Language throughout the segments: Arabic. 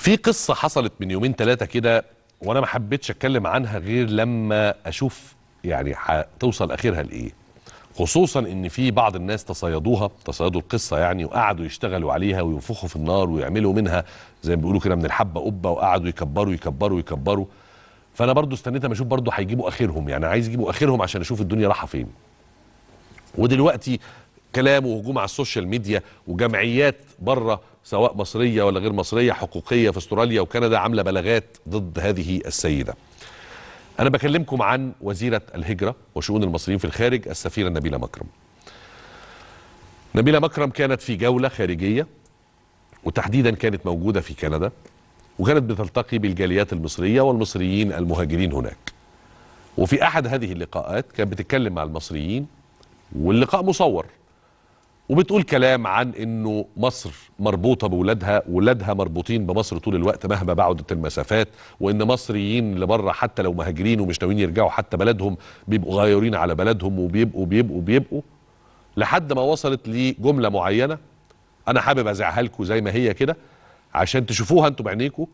في قصة حصلت من يومين ثلاثة كده وأنا ما حبيتش أتكلم عنها غير لما أشوف يعني هتوصل آخرها لإيه خصوصا إن في بعض الناس تصيدوها تصيدوا القصة يعني وقعدوا يشتغلوا عليها وينفخوا في النار ويعملوا منها زي ما بيقولوا كده من الحبة قبة وقعدوا يكبروا يكبروا يكبروا فأنا برضو استنيت أما أشوف برضو هيجيبوا آخرهم يعني عايز يجيبوا آخرهم عشان أشوف الدنيا راحه فين ودلوقتي كلام وهجوم على السوشيال ميديا وجمعيات بره سواء مصريه ولا غير مصريه حقوقيه في استراليا وكندا عامله بلاغات ضد هذه السيده. انا بكلمكم عن وزيره الهجره وشؤون المصريين في الخارج السفيره نبيله مكرم. نبيله مكرم كانت في جوله خارجيه وتحديدا كانت موجوده في كندا وكانت بتلتقي بالجاليات المصريه والمصريين المهاجرين هناك. وفي احد هذه اللقاءات كانت بتتكلم مع المصريين واللقاء مصور وبتقول كلام عن انه مصر مربوطه بولادها ولادها مربوطين بمصر طول الوقت مهما بعدت المسافات وان مصريين اللي بره حتى لو مهاجرين ومش ناويين يرجعوا حتى بلدهم بيبقوا غيرين على بلدهم وبيبقوا بيبقوا بيبقوا لحد ما وصلت لجمله معينه انا حابب ازعها لكم زي ما هي كده عشان تشوفوها انتم بعينيكم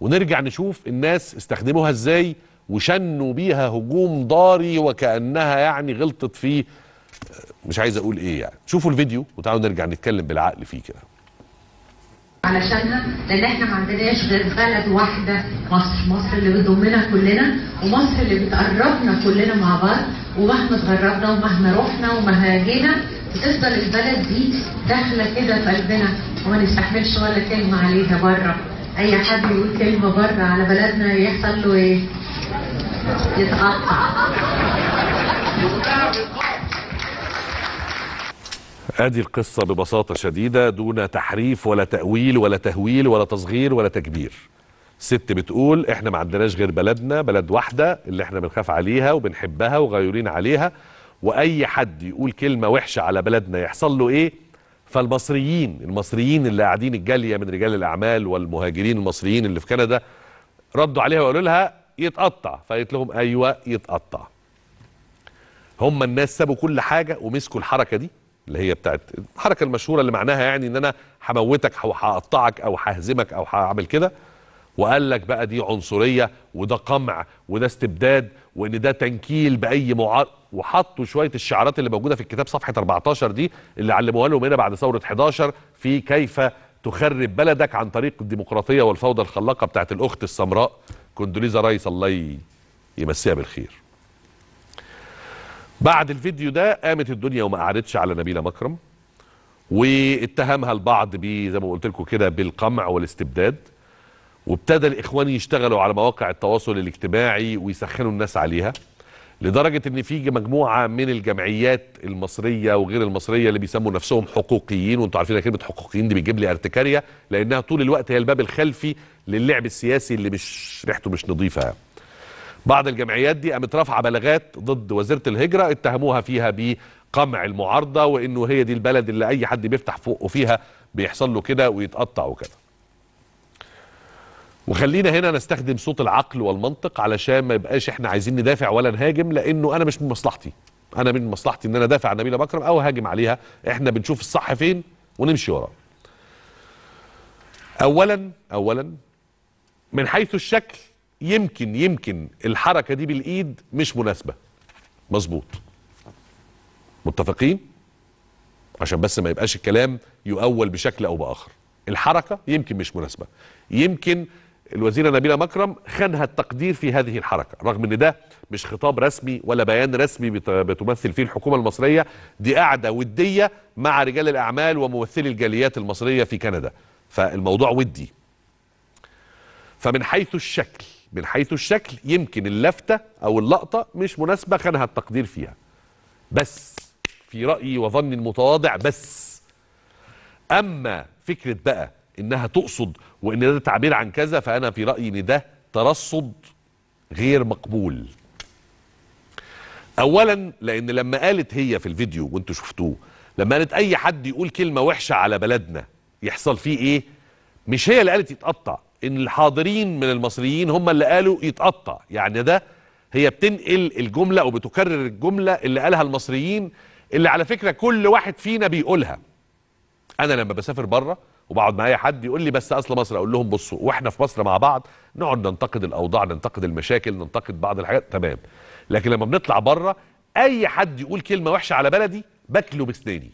ونرجع نشوف الناس استخدموها ازاي وشنوا بيها هجوم ضاري وكانها يعني غلطت فيه مش عايز اقول ايه يعني شوفوا الفيديو وتعالوا نرجع نتكلم بالعقل فيه كده علشانها لان احنا ما عندناش غير بلد واحده مصر، مصر اللي بتضمنا كلنا ومصر اللي بتقربنا كلنا مع بعض ومهما اتغربنا ومهما رحنا ومهما جينا بتفضل البلد دي داخله كده في قلبنا وما نستحملش ولا كلمه عليها بره، اي حد يقول كلمه بره على بلدنا يحصل له ايه؟ يتقطع. ادي القصه ببساطه شديده دون تحريف ولا تاويل ولا تهويل ولا تصغير ولا تكبير ست بتقول احنا ما عندناش غير بلدنا بلد واحده اللي احنا بنخاف عليها وبنحبها وغيورين عليها واي حد يقول كلمه وحشه على بلدنا يحصل له ايه فالمصريين المصريين اللي قاعدين الجاليه من رجال الاعمال والمهاجرين المصريين اللي في كندا ردوا عليها وقالوا لها يتقطع فقالت لهم ايوه يتقطع هم الناس سابوا كل حاجه ومسكوا الحركه دي اللي هي بتاعت الحركه المشهوره اللي معناها يعني ان انا هموتك او هقطعك او ههزمك او هعمل كده وقال لك بقى دي عنصريه وده قمع وده استبداد وان ده تنكيل باي معارض وحطوا شويه الشعارات اللي موجوده في الكتاب صفحه 14 دي اللي علموها لهم هنا بعد ثوره 11 في كيف تخرب بلدك عن طريق الديمقراطيه والفوضى الخلاقه بتاعت الاخت السمراء كوندوليزا رايس الله يمسيها بالخير بعد الفيديو ده قامت الدنيا وما قعدتش على نبيله مكرم واتهمها البعض ب زي ما قلت لكم كده بالقمع والاستبداد وابتدى الاخوان يشتغلوا على مواقع التواصل الاجتماعي ويسخنوا الناس عليها لدرجه ان في مجموعه من الجمعيات المصريه وغير المصريه اللي بيسموا نفسهم حقوقيين وانتم عارفين كلمه حقوقيين دي بتجيب لي ارتكاريه لانها طول الوقت هي الباب الخلفي للعب السياسي اللي مش ريحته مش نظيفه يعني. بعض الجمعيات دي قامت رافعه بلاغات ضد وزيره الهجره اتهموها فيها بقمع المعارضه وانه هي دي البلد اللي اي حد بيفتح فوقه فيها بيحصل له كده ويتقطع وكده. وخلينا هنا نستخدم صوت العقل والمنطق علشان ما يبقاش احنا عايزين ندافع ولا نهاجم لانه انا مش من مصلحتي. انا من مصلحتي ان انا ادافع عن نبيله بكرم او هاجم عليها، احنا بنشوف الصح فين ونمشي وراه. اولا اولا من حيث الشكل يمكن يمكن الحركه دي بالايد مش مناسبه مظبوط متفقين عشان بس ما يبقاش الكلام يؤول بشكل او باخر الحركه يمكن مش مناسبه يمكن الوزيره نبيله مكرم خانها التقدير في هذه الحركه رغم ان ده مش خطاب رسمي ولا بيان رسمي بتمثل فيه الحكومه المصريه دي قاعده وديه مع رجال الاعمال وممثلي الجاليات المصريه في كندا فالموضوع ودي فمن حيث الشكل من حيث الشكل يمكن اللفتة أو اللقطة مش مناسبة خانها التقدير فيها بس في رأيي وظني المتواضع بس أما فكرة بقى إنها تقصد وإن ده تعبير عن كذا فأنا في رأيي إن ده ترصد غير مقبول أولا لأن لما قالت هي في الفيديو وانتوا شفتوه لما قالت أي حد يقول كلمة وحشة على بلدنا يحصل فيه إيه مش هي اللي قالت يتقطع ان الحاضرين من المصريين هم اللي قالوا يتقطع يعني ده هي بتنقل الجمله او بتكرر الجمله اللي قالها المصريين اللي على فكره كل واحد فينا بيقولها انا لما بسافر بره وبقعد معايا حد يقول لي بس اصل مصر اقول لهم بصوا واحنا في مصر مع بعض نقعد ننتقد الاوضاع ننتقد المشاكل ننتقد بعض الحاجات تمام لكن لما بنطلع بره اي حد يقول كلمه وحشه على بلدي باكله بسناني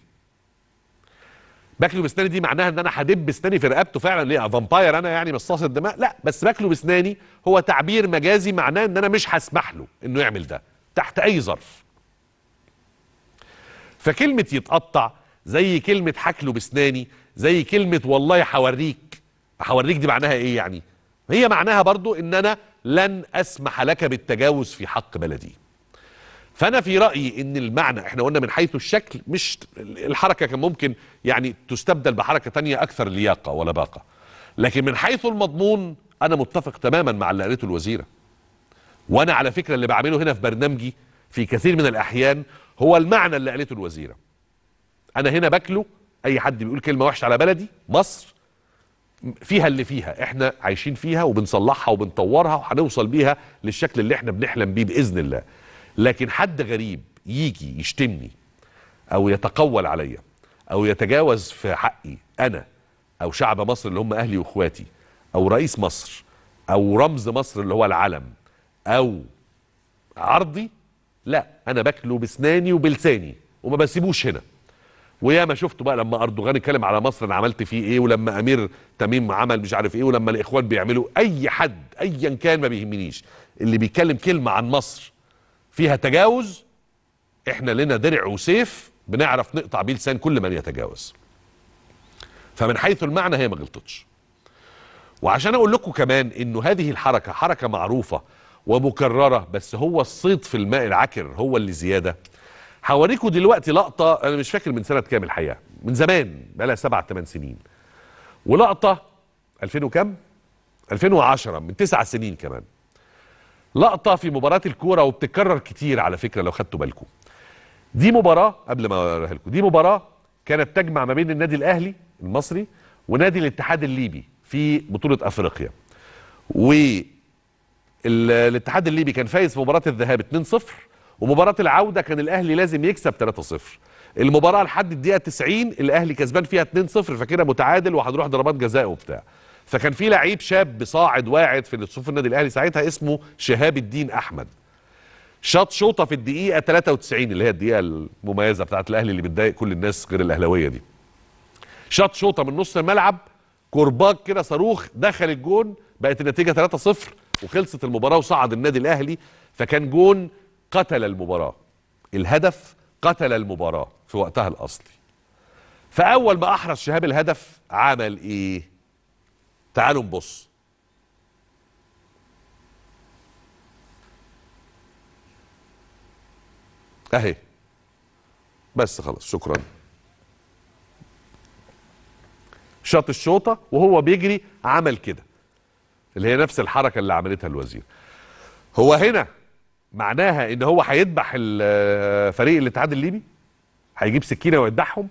باكله بسناني دي معناها ان انا هدب سناني في رقبته فعلا ليه فامباير انا يعني مصاص الدماء لا بس باكله بسناني هو تعبير مجازي معناه ان انا مش هسمح له انه يعمل ده تحت اي ظرف فكلمه يتقطع زي كلمه حكله بسناني زي كلمه والله هوريك هوريك دي معناها ايه يعني هي معناها برضو ان انا لن اسمح لك بالتجاوز في حق بلدي فانا في رايي ان المعنى احنا قلنا من حيث الشكل مش الحركه كان ممكن يعني تستبدل بحركه تانية اكثر لياقه ولباقه لكن من حيث المضمون انا متفق تماما مع اللي قالته الوزيره وانا على فكره اللي بعمله هنا في برنامجي في كثير من الاحيان هو المعنى اللي قالته الوزيره انا هنا باكله اي حد بيقول كلمه وحشه على بلدي مصر فيها اللي فيها احنا عايشين فيها وبنصلحها وبنطورها وهنوصل بيها للشكل اللي احنا بنحلم بيه باذن الله لكن حد غريب يجي يشتمني او يتقول عليا او يتجاوز في حقي انا او شعب مصر اللي هم اهلي واخواتي او رئيس مصر او رمز مصر اللي هو العلم او عرضي لا انا باكله بسناني وبلساني وما بسيبوش هنا ويا ما شفتوا بقى لما اردوغان اتكلم على مصر انا عملت فيه ايه ولما امير تميم عمل مش عارف ايه ولما الاخوان بيعملوا اي حد ايا كان ما بيهمنيش اللي بيتكلم كلمه عن مصر فيها تجاوز احنا لنا درع وسيف بنعرف نقطع بيه لسان كل من يتجاوز فمن حيث المعنى هي ما غلطتش وعشان اقول لكم كمان انه هذه الحركه حركه معروفه ومكرره بس هو الصيد في الماء العكر هو اللي زياده هوريكم دلوقتي لقطه انا مش فاكر من سنه كام الحقيقه من زمان بقى لها سبع ثمان سنين ولقطه 2000 وكم 2010 من تسع سنين كمان لقطه في مباراه الكوره وبتتكرر كتير على فكره لو خدتوا بالكم دي مباراه قبل ما أقولها لكم دي مباراه كانت تجمع ما بين النادي الاهلي المصري ونادي الاتحاد الليبي في بطوله افريقيا و الاتحاد الليبي كان فايز في مباراه الذهاب 2-0 ومباراه العوده كان الاهلي لازم يكسب 3-0 المباراه لحد الدقيقه 90 الاهلي كسبان فيها 2-0 فاكرها متعادل وهنروح ضربات جزاء وبتاع فكان في لعيب شاب صاعد واعد في صفوف النادي الاهلي ساعتها اسمه شهاب الدين احمد شاط شوطه في الدقيقه 93 اللي هي الدقيقه المميزه بتاعه الاهلي اللي بتضايق كل الناس غير الاهلاويه دي شاط شوطه من نص الملعب كرباج كده صاروخ دخل الجون بقت النتيجه 3-0 وخلصت المباراه وصعد النادي الاهلي فكان جون قتل المباراه الهدف قتل المباراه في وقتها الاصلي فاول ما احرز شهاب الهدف عمل ايه تعالوا نبص اهي بس خلاص شكرا شاط الشوطه وهو بيجري عمل كده اللي هي نفس الحركه اللي عملتها الوزير هو هنا معناها ان هو هيذبح فريق الاتحاد الليبي هيجيب سكينه ويدبحهم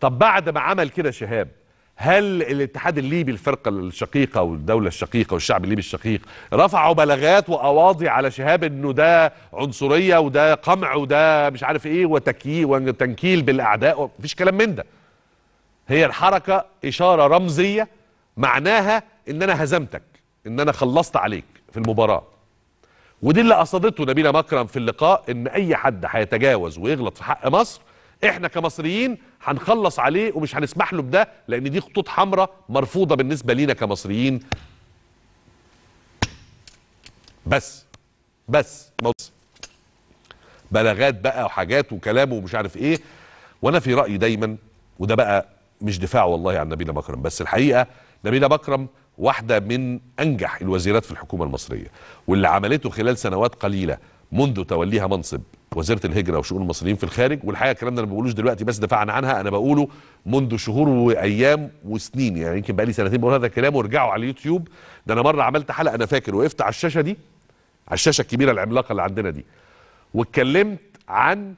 طب بعد ما عمل كده شهاب هل الاتحاد الليبي الفرقه الشقيقه والدوله الشقيقه والشعب الليبي الشقيق رفعوا بلاغات وقواضي على شهاب انه ده عنصريه وده قمع وده مش عارف ايه وتكييل وتنكيل بالاعداء مفيش كلام من ده هي الحركه اشاره رمزيه معناها ان انا هزمتك ان انا خلصت عليك في المباراه ودي اللي قصدته نبيله مكرم في اللقاء ان اي حد هيتجاوز ويغلط في حق مصر احنا كمصريين هنخلص عليه ومش هنسمح له بده لان دي خطوط حمراء مرفوضه بالنسبه لينا كمصريين بس بس موز. بلاغات بقى وحاجات وكلام ومش عارف ايه وانا في رايي دايما وده بقى مش دفاع والله عن نبيله مكرم بس الحقيقه نبيله مكرم واحده من انجح الوزيرات في الحكومه المصريه واللي عملته خلال سنوات قليله منذ توليها منصب وزيره الهجره وشؤون المصريين في الخارج والحقيقه الكلام ده انا ما بقولوش دلوقتي بس دفاعا عنها انا بقوله منذ شهور وايام وسنين يعني يمكن بقالي سنتين بقول هذا الكلام وارجعوا على اليوتيوب ده انا مره عملت حلقه انا فاكر وقفت على الشاشه دي على الشاشه الكبيره العملاقه اللي عندنا دي واتكلمت عن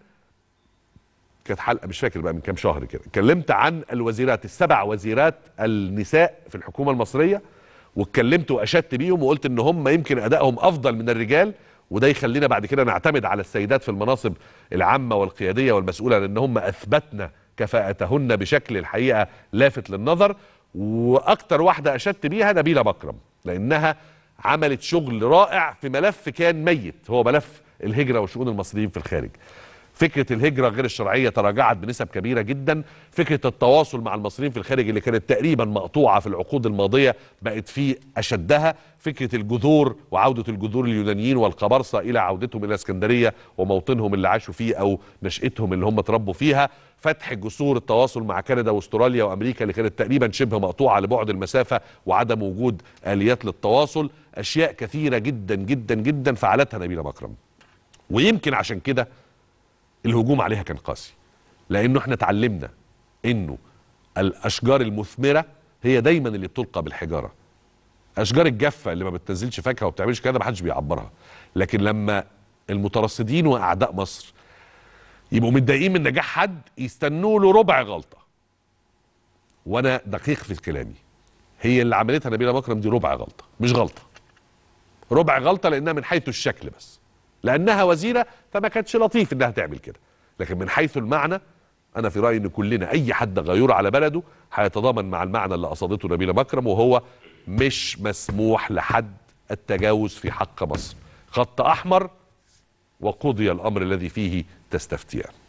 كانت حلقه مش فاكر بقى من كام شهر كده اتكلمت عن الوزيرات السبع وزيرات النساء في الحكومه المصريه واتكلمت واشدت بيهم وقلت ان هم يمكن ادائهم افضل من الرجال وده يخلينا بعد كده نعتمد على السيدات في المناصب العامه والقياديه والمسؤوله لان هم اثبتنا كفاءتهن بشكل الحقيقه لافت للنظر واكتر واحده اشدت بيها نبيله مكرم لانها عملت شغل رائع في ملف كان ميت هو ملف الهجره وشؤون المصريين في الخارج فكره الهجره غير الشرعيه تراجعت بنسب كبيره جدا فكره التواصل مع المصريين في الخارج اللي كانت تقريبا مقطوعه في العقود الماضيه بقت في اشدها فكره الجذور وعوده الجذور اليونانيين والقبرصه الى عودتهم الى اسكندريه وموطنهم اللي عاشوا فيه او نشاتهم اللي هم اتربوا فيها فتح جسور التواصل مع كندا واستراليا وامريكا اللي كانت تقريبا شبه مقطوعه لبعد المسافه وعدم وجود اليات للتواصل اشياء كثيره جدا جدا جدا فعلتها نبيله مكرم ويمكن عشان كده الهجوم عليها كان قاسي لانه احنا اتعلمنا انه الاشجار المثمره هي دايما اللي بتلقى بالحجاره اشجار الجافه اللي ما بتنزلش فاكهه وما بتعملش كده ما حدش بيعبرها لكن لما المترصدين واعداء مصر يبقوا متضايقين من نجاح حد يستنوا له ربع غلطه وانا دقيق في كلامي هي اللي عملتها نبيله مكرم دي ربع غلطه مش غلطه ربع غلطه لانها من حيث الشكل بس لانها وزيره فما كانتش لطيف انها تعمل كده لكن من حيث المعنى انا في رايي ان كلنا اي حد غيور على بلده هيتضامن مع المعنى اللي قصدته نبيله مكرم وهو مش مسموح لحد التجاوز في حق مصر خط احمر وقضي الامر الذي فيه تستفتيان